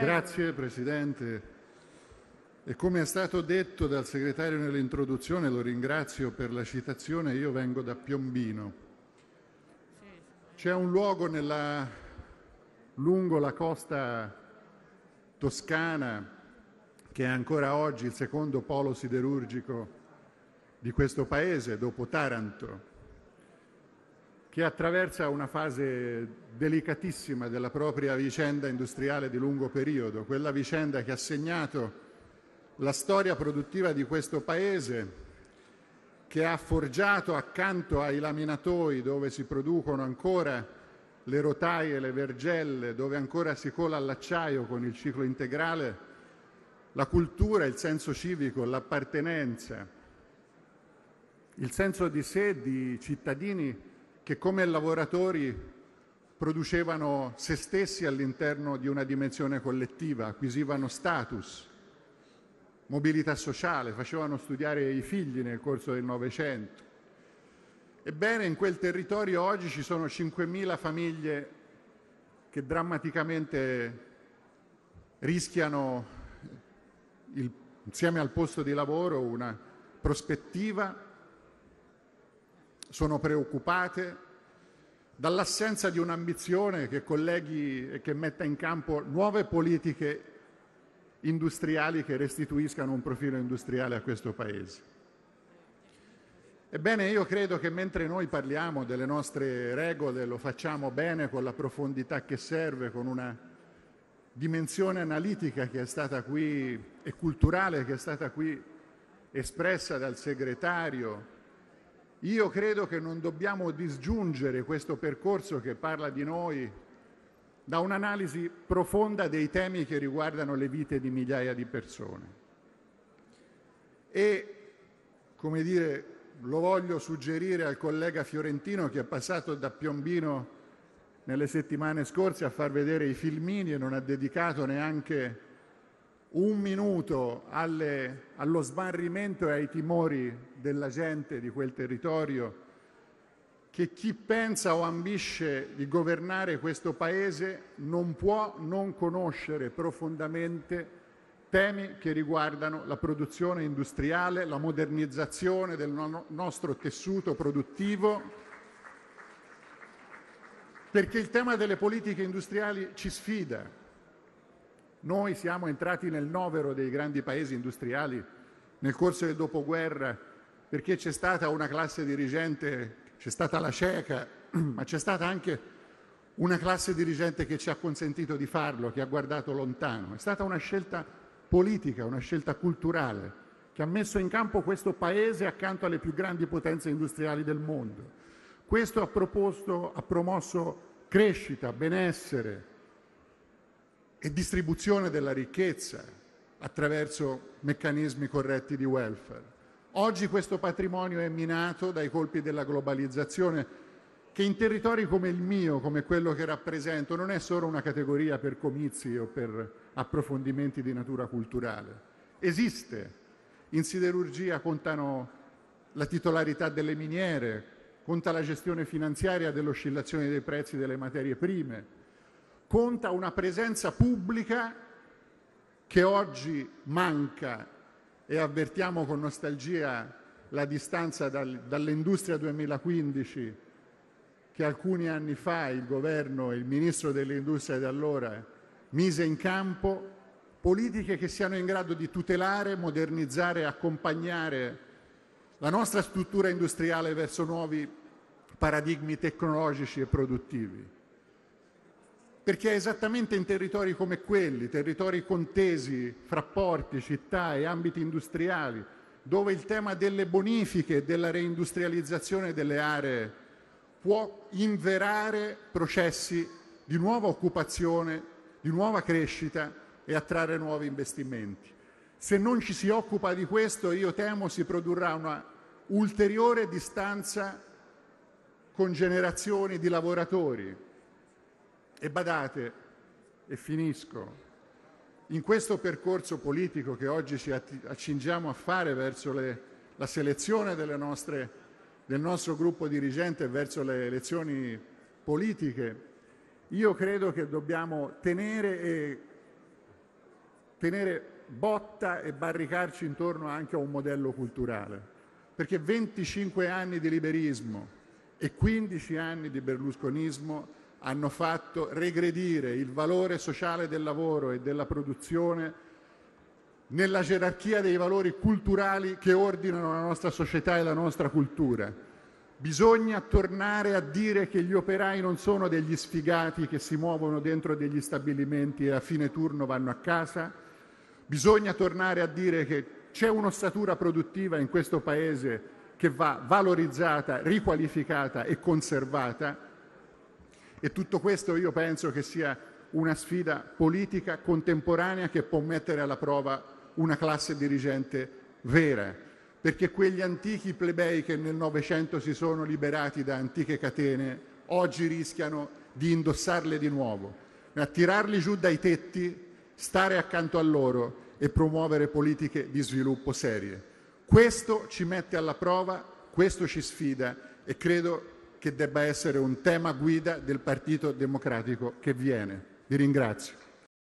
Grazie Presidente. E come è stato detto dal segretario nell'introduzione, lo ringrazio per la citazione, io vengo da Piombino. C'è un luogo nella, lungo la costa toscana che è ancora oggi il secondo polo siderurgico di questo paese, dopo Taranto, che attraversa una fase delicatissima della propria vicenda industriale di lungo periodo, quella vicenda che ha segnato la storia produttiva di questo Paese, che ha forgiato accanto ai laminatoi dove si producono ancora le rotaie, le vergelle, dove ancora si cola l'acciaio con il ciclo integrale, la cultura, il senso civico, l'appartenenza, il senso di sé di cittadini che come lavoratori producevano se stessi all'interno di una dimensione collettiva, acquisivano status, mobilità sociale, facevano studiare i figli nel corso del Novecento. Ebbene, in quel territorio oggi ci sono 5.000 famiglie che drammaticamente rischiano, il, insieme al posto di lavoro, una prospettiva sono preoccupate dall'assenza di un'ambizione che colleghi e che metta in campo nuove politiche industriali che restituiscano un profilo industriale a questo Paese. Ebbene, io credo che mentre noi parliamo delle nostre regole, lo facciamo bene con la profondità che serve, con una dimensione analitica che è stata qui e culturale che è stata qui espressa dal segretario, io credo che non dobbiamo disgiungere questo percorso che parla di noi da un'analisi profonda dei temi che riguardano le vite di migliaia di persone. E, come dire, lo voglio suggerire al collega fiorentino che è passato da Piombino nelle settimane scorse a far vedere i filmini e non ha dedicato neanche un minuto alle, allo smarrimento e ai timori della gente di quel territorio, che chi pensa o ambisce di governare questo Paese non può non conoscere profondamente temi che riguardano la produzione industriale, la modernizzazione del no- nostro tessuto produttivo, perché il tema delle politiche industriali ci sfida, noi siamo entrati nel novero dei grandi paesi industriali nel corso del dopoguerra perché c'è stata una classe dirigente, c'è stata la cieca, ma c'è stata anche una classe dirigente che ci ha consentito di farlo, che ha guardato lontano. È stata una scelta politica, una scelta culturale, che ha messo in campo questo Paese accanto alle più grandi potenze industriali del mondo. Questo ha, proposto, ha promosso crescita, benessere, e distribuzione della ricchezza attraverso meccanismi corretti di welfare. Oggi questo patrimonio è minato dai colpi della globalizzazione che in territori come il mio, come quello che rappresento, non è solo una categoria per comizi o per approfondimenti di natura culturale. Esiste. In siderurgia contano la titolarità delle miniere, conta la gestione finanziaria dell'oscillazione dei prezzi delle materie prime, conta una presenza pubblica che oggi manca e avvertiamo con nostalgia la distanza dal, dall'industria 2015 che alcuni anni fa il governo e il ministro dell'industria di allora mise in campo politiche che siano in grado di tutelare, modernizzare e accompagnare la nostra struttura industriale verso nuovi paradigmi tecnologici e produttivi perché è esattamente in territori come quelli, territori contesi fra porti, città e ambiti industriali, dove il tema delle bonifiche e della reindustrializzazione delle aree può inverare processi di nuova occupazione, di nuova crescita e attrarre nuovi investimenti. Se non ci si occupa di questo, io temo si produrrà una ulteriore distanza con generazioni di lavoratori, e badate, e finisco, in questo percorso politico che oggi ci accingiamo a fare verso le, la selezione nostre, del nostro gruppo dirigente e verso le elezioni politiche, io credo che dobbiamo tenere, e, tenere botta e barricarci intorno anche a un modello culturale, perché 25 anni di liberismo e 15 anni di berlusconismo hanno fatto regredire il valore sociale del lavoro e della produzione nella gerarchia dei valori culturali che ordinano la nostra società e la nostra cultura. Bisogna tornare a dire che gli operai non sono degli sfigati che si muovono dentro degli stabilimenti e a fine turno vanno a casa. Bisogna tornare a dire che c'è un'ossatura produttiva in questo Paese che va valorizzata, riqualificata e conservata e tutto questo io penso che sia una sfida politica contemporanea che può mettere alla prova una classe dirigente vera, perché quegli antichi plebei che nel Novecento si sono liberati da antiche catene oggi rischiano di indossarle di nuovo, ma tirarli giù dai tetti, stare accanto a loro e promuovere politiche di sviluppo serie. Questo ci mette alla prova, questo ci sfida e credo che debba essere un tema guida del Partito Democratico che viene. Vi ringrazio.